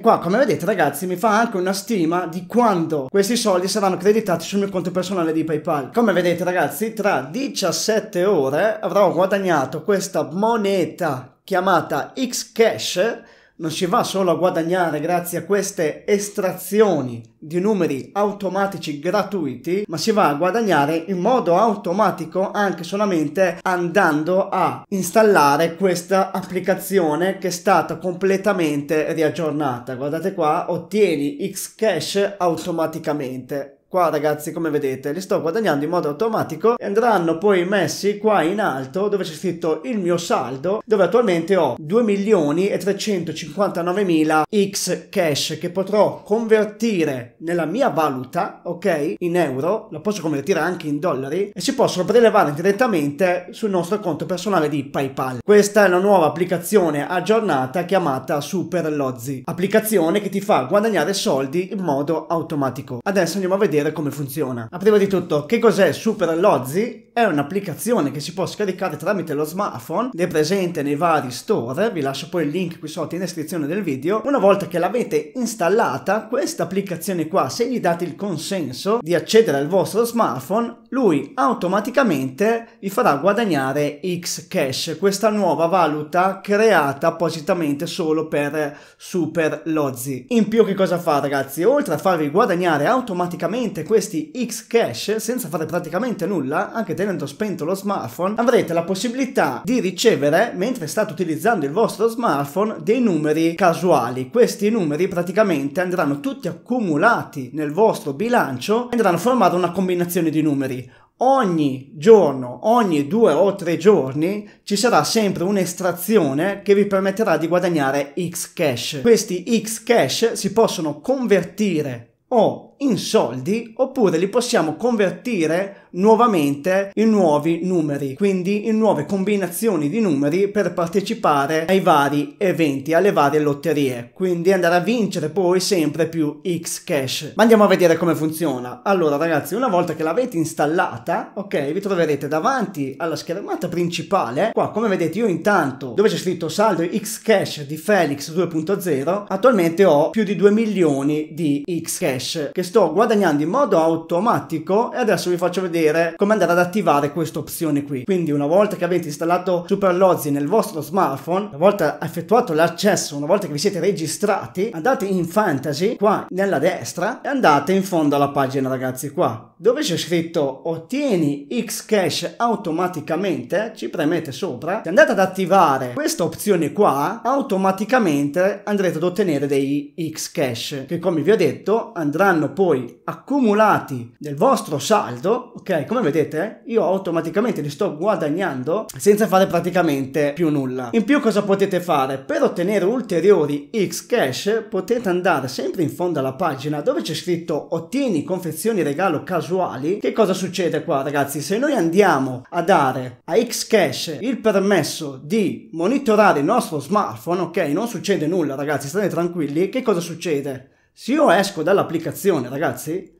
Qua, come vedete ragazzi, mi fa anche una stima di quando questi soldi saranno creditati sul mio conto personale di PayPal. Come vedete ragazzi, tra 17 ore avrò guadagnato questa moneta chiamata Xcash non si va solo a guadagnare grazie a queste estrazioni di numeri automatici gratuiti, ma si va a guadagnare in modo automatico anche solamente andando a installare questa applicazione che è stata completamente riaggiornata. Guardate qua, ottieni Xcash automaticamente. Qua ragazzi come vedete li sto guadagnando in modo automatico e andranno poi messi qua in alto dove c'è scritto il mio saldo dove attualmente ho 2 milioni e 359 mila X cash che potrò convertire nella mia valuta ok in euro la posso convertire anche in dollari e si possono prelevare direttamente sul nostro conto personale di PayPal. Questa è la nuova applicazione aggiornata chiamata Super Lozzi applicazione che ti fa guadagnare soldi in modo automatico. Adesso andiamo a vedere vedere come funziona. Ma prima di tutto, che cos'è Super Allozzi? È un'applicazione che si può scaricare tramite lo smartphone è presente nei vari store, vi lascio poi il link qui sotto in descrizione del video. Una volta che l'avete installata, questa applicazione qua, se gli date il consenso di accedere al vostro smartphone, lui automaticamente vi farà guadagnare X Cash, questa nuova valuta creata appositamente solo per Super Lozzi. In più che cosa fa ragazzi? Oltre a farvi guadagnare automaticamente direttamente questi Cash senza fare praticamente nulla, anche tenendo spento lo smartphone, avrete la possibilità di ricevere, mentre state utilizzando il vostro smartphone, dei numeri casuali. Questi numeri praticamente andranno tutti accumulati nel vostro bilancio e andranno a formare una combinazione di numeri ogni giorno, ogni due o tre giorni ci sarà sempre un'estrazione che vi permetterà di guadagnare X cash. Questi X cash si possono convertire o in soldi oppure li possiamo convertire nuovamente in nuovi numeri, quindi in nuove combinazioni di numeri per partecipare ai vari eventi, alle varie lotterie, quindi andare a vincere poi sempre più X cash. Ma andiamo a vedere come funziona. Allora ragazzi, una volta che l'avete installata, ok, vi troverete davanti alla schermata principale, qua come vedete io intanto dove c'è scritto saldo X cash di Felix 2.0, attualmente ho più di 2 milioni di X cash che sto sto guadagnando in modo automatico e adesso vi faccio vedere come andare ad attivare questa opzione qui. Quindi una volta che avete installato Superlozzi nel vostro smartphone, una volta effettuato l'accesso, una volta che vi siete registrati, andate in Fantasy qua nella destra e andate in fondo alla pagina ragazzi qua dove c'è scritto ottieni Xcash automaticamente ci premete sopra se andate ad attivare questa opzione qua automaticamente andrete ad ottenere dei Xcash che come vi ho detto andranno poi accumulati nel vostro saldo, ok, come vedete io automaticamente li sto guadagnando senza fare praticamente più nulla. In più cosa potete fare? Per ottenere ulteriori X cash potete andare sempre in fondo alla pagina dove c'è scritto ottieni confezioni regalo casuali. Che cosa succede qua ragazzi? Se noi andiamo a dare a X cash il permesso di monitorare il nostro smartphone, ok, non succede nulla ragazzi, state tranquilli, che cosa succede? Se io esco dall'applicazione, ragazzi,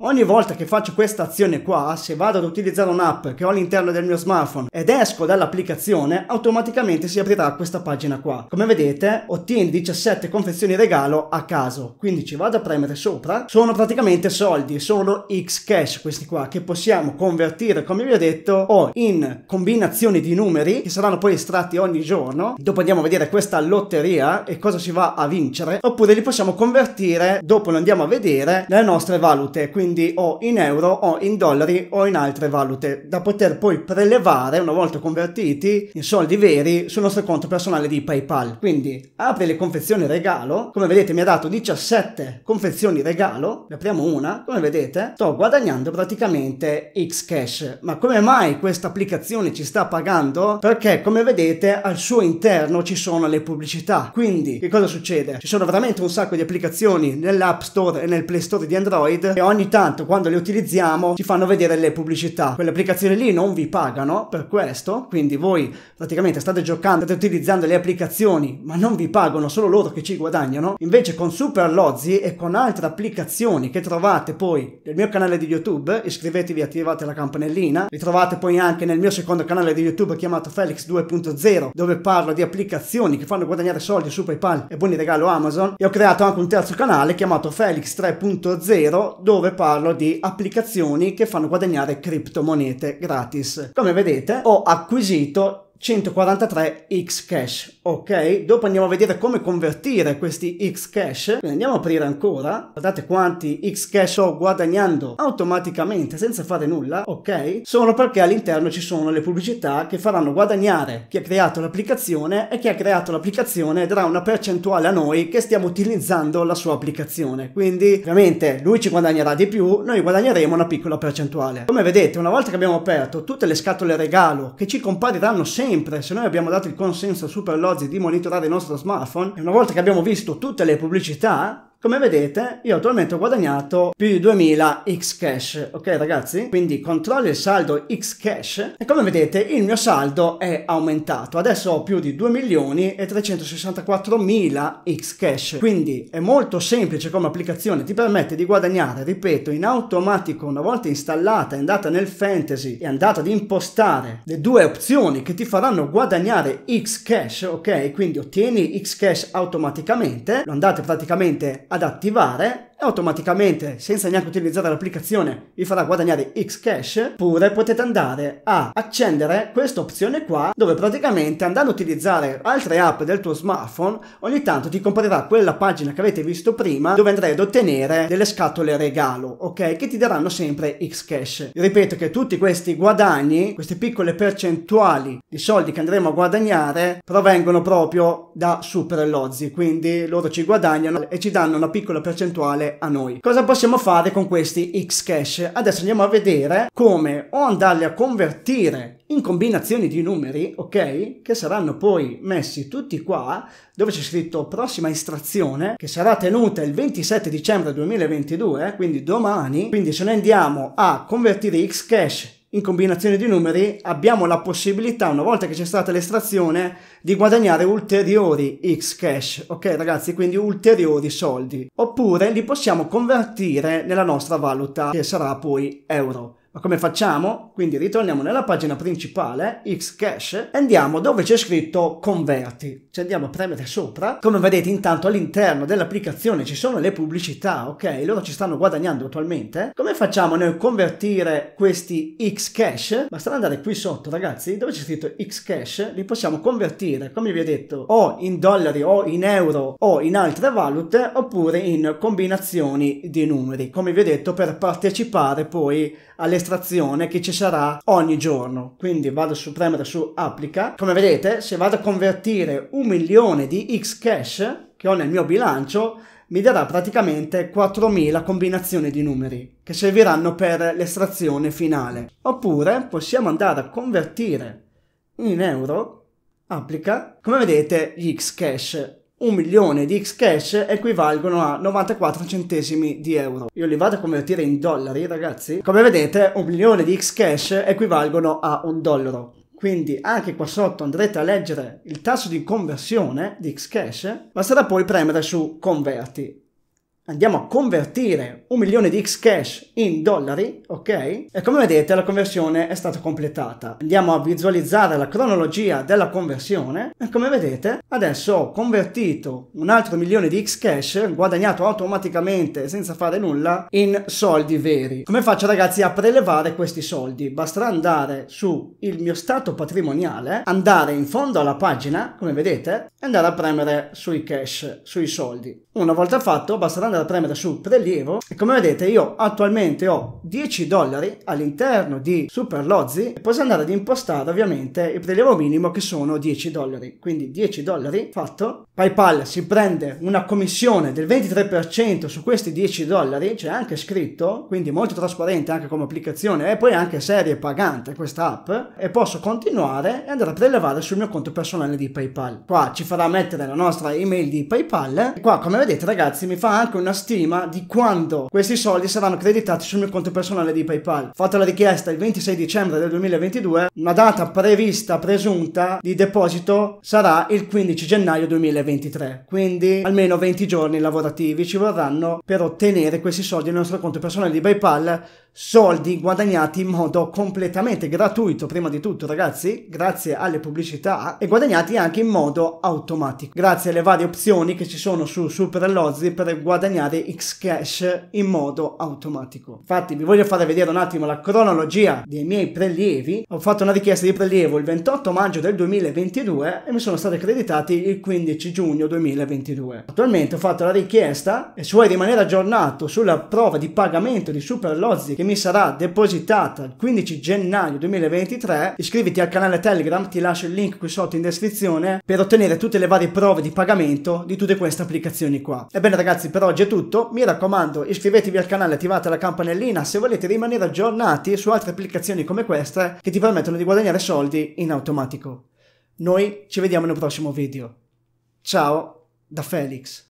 Ogni volta che faccio questa azione qua, se vado ad utilizzare un'app che ho all'interno del mio smartphone ed esco dall'applicazione, automaticamente si aprirà questa pagina qua. Come vedete, ottieni 17 confezioni regalo a caso, quindi ci vado a premere sopra. Sono praticamente soldi, sono X cash questi qua, che possiamo convertire, come vi ho detto, o in combinazioni di numeri, che saranno poi estratti ogni giorno. Dopo andiamo a vedere questa lotteria e cosa si va a vincere, oppure li possiamo convertire, dopo lo andiamo a vedere, nelle nostre valute, quindi quindi o in euro o in dollari o in altre valute da poter poi prelevare una volta convertiti in soldi veri sul nostro conto personale di PayPal. Quindi apri le confezioni regalo, come vedete mi ha dato 17 confezioni regalo, ne apriamo una, come vedete sto guadagnando praticamente X cash. Ma come mai questa applicazione ci sta pagando? Perché come vedete al suo interno ci sono le pubblicità. Quindi che cosa succede? Ci sono veramente un sacco di applicazioni nell'App Store e nel Play Store di Android e ogni tanto tanto quando le utilizziamo ci fanno vedere le pubblicità. Quelle applicazioni lì non vi pagano per questo, quindi voi praticamente state giocando, state utilizzando le applicazioni, ma non vi pagano, solo loro che ci guadagnano. Invece con Super Lozzi e con altre applicazioni che trovate poi nel mio canale di YouTube, iscrivetevi e attivate la campanellina, li trovate poi anche nel mio secondo canale di YouTube chiamato Felix 2.0, dove parlo di applicazioni che fanno guadagnare soldi su PayPal e buoni regalo Amazon, e ho creato anche un terzo canale chiamato Felix 3.0, dove parlo parlo di applicazioni che fanno guadagnare criptomonete gratis. Come vedete ho acquisito 143 X cash, ok? Dopo andiamo a vedere come convertire questi X cash. Xcash. Andiamo a aprire ancora. Guardate quanti X cash ho guadagnando automaticamente senza fare nulla, ok? Solo perché all'interno ci sono le pubblicità che faranno guadagnare chi ha creato l'applicazione e chi ha creato l'applicazione darà una percentuale a noi che stiamo utilizzando la sua applicazione. Quindi, ovviamente, lui ci guadagnerà di più, noi guadagneremo una piccola percentuale. Come vedete, una volta che abbiamo aperto tutte le scatole regalo che ci compariranno sempre sempre, se noi abbiamo dato il consenso a Superlozzi di monitorare il nostro smartphone, e una volta che abbiamo visto tutte le pubblicità, come vedete io attualmente ho guadagnato più di 2000 x cash ok ragazzi? Quindi controllo il saldo x cash e come vedete il mio saldo è aumentato, adesso ho più di 2 milioni e 364 mila x cash quindi è molto semplice come applicazione, ti permette di guadagnare, ripeto, in automatico una volta installata, è andata nel fantasy e andata ad impostare le due opzioni che ti faranno guadagnare x cash ok? Quindi ottieni x cash automaticamente, lo andate praticamente ad attivare automaticamente, senza neanche utilizzare l'applicazione, vi farà guadagnare X cash, oppure potete andare a accendere questa opzione qua, dove praticamente andando a utilizzare altre app del tuo smartphone, ogni tanto ti comparirà quella pagina che avete visto prima, dove andrai ad ottenere delle scatole regalo, ok? Che ti daranno sempre X cash. Ripeto che tutti questi guadagni, queste piccole percentuali di soldi che andremo a guadagnare, provengono proprio da Super Lozzi, quindi loro ci guadagnano e ci danno una piccola percentuale uguale a noi. Cosa possiamo fare con questi Xcash? Adesso andiamo a vedere come o andarli a convertire in combinazioni di numeri, ok? Che saranno poi messi tutti qua, dove c'è scritto prossima estrazione, che sarà tenuta il 27 dicembre 2022, quindi domani. Quindi se noi andiamo a convertire Xcash in combinazione di numeri abbiamo la possibilità, una volta che c'è stata l'estrazione, di guadagnare ulteriori X cash, ok ragazzi? Quindi ulteriori soldi. Oppure li possiamo convertire nella nostra valuta che sarà poi euro. Ma come facciamo? Quindi ritorniamo nella pagina principale, Xcache, e andiamo dove c'è scritto converti. Ci andiamo a premere sopra. Come vedete intanto all'interno dell'applicazione ci sono le pubblicità, ok? Loro ci stanno guadagnando attualmente. Come facciamo noi a convertire questi Xcache? Basta andare qui sotto ragazzi, dove c'è scritto Xcache, li possiamo convertire, come vi ho detto, o in dollari o in euro o in altre valute oppure in combinazioni di numeri, come vi ho detto per partecipare poi alle registrazione che ci sarà ogni giorno. Quindi vado su premere su applica. Come vedete, se vado a convertire un milione di X cash che ho nel mio bilancio, mi darà praticamente 4000 combinazioni di numeri che serviranno per l'estrazione finale. Oppure possiamo andare a convertire in euro, applica, come vedete gli X cash un milione di Xcash equivalgono a 94 centesimi di euro. Io li vado a convertire in dollari, ragazzi. Come vedete, un milione di Xcash equivalgono a un dollaro. Quindi anche qua sotto andrete a leggere il tasso di conversione di Xcash, basterà poi premere su converti andiamo a convertire un milione di Xcash in dollari, ok? E come vedete la conversione è stata completata. Andiamo a visualizzare la cronologia della conversione e come vedete adesso ho convertito un altro milione di Xcash guadagnato automaticamente senza fare nulla in soldi veri. Come faccio ragazzi a prelevare questi soldi? Basterà andare su il mio stato patrimoniale, andare in fondo alla pagina, come vedete, e andare a premere sui cash, sui soldi. Una volta fatto basterà andare a premere su prelievo e come vedete io attualmente ho 10 dollari all'interno di Super Lozzi e posso andare ad impostare ovviamente il prelievo minimo che sono 10 dollari. Quindi 10 dollari fatto. PayPal si prende una commissione del 23% su questi 10 dollari, c'è anche scritto, quindi molto trasparente anche come applicazione e poi anche serie pagante questa app e posso continuare e andare a prelevare sul mio conto personale di PayPal. Qua ci farà mettere la nostra email di PayPal e qua come vedete vedete ragazzi, mi fa anche una stima di quando questi soldi saranno creditati sul mio conto personale di PayPal. Fatta la richiesta il 26 dicembre del 2022, una data prevista, presunta di deposito sarà il 15 gennaio 2023. Quindi almeno 20 giorni lavorativi ci vorranno per ottenere questi soldi nel nostro conto personale di PayPal soldi guadagnati in modo completamente gratuito prima di tutto ragazzi grazie alle pubblicità e guadagnati anche in modo automatico grazie alle varie opzioni che ci sono su Super per Lozzi per guadagnare X cash in modo automatico. Infatti vi voglio fare vedere un attimo la cronologia dei miei prelievi. Ho fatto una richiesta di prelievo il 28 maggio del 2022 e mi sono stati accreditati il 15 giugno 2022. Attualmente ho fatto la richiesta e se vuoi rimanere aggiornato sulla prova di pagamento di Super Lozzi che mi sarà depositata il 15 gennaio 2023, iscriviti al canale Telegram, ti lascio il link qui sotto in descrizione per ottenere tutte le varie prove di pagamento di tutte queste applicazioni qua. Ebbene ragazzi per oggi è tutto, mi raccomando iscrivetevi al canale e attivate la campanellina se volete rimanere aggiornati su altre applicazioni come queste che ti permettono di guadagnare soldi in automatico. Noi ci vediamo nel prossimo video. Ciao da Felix.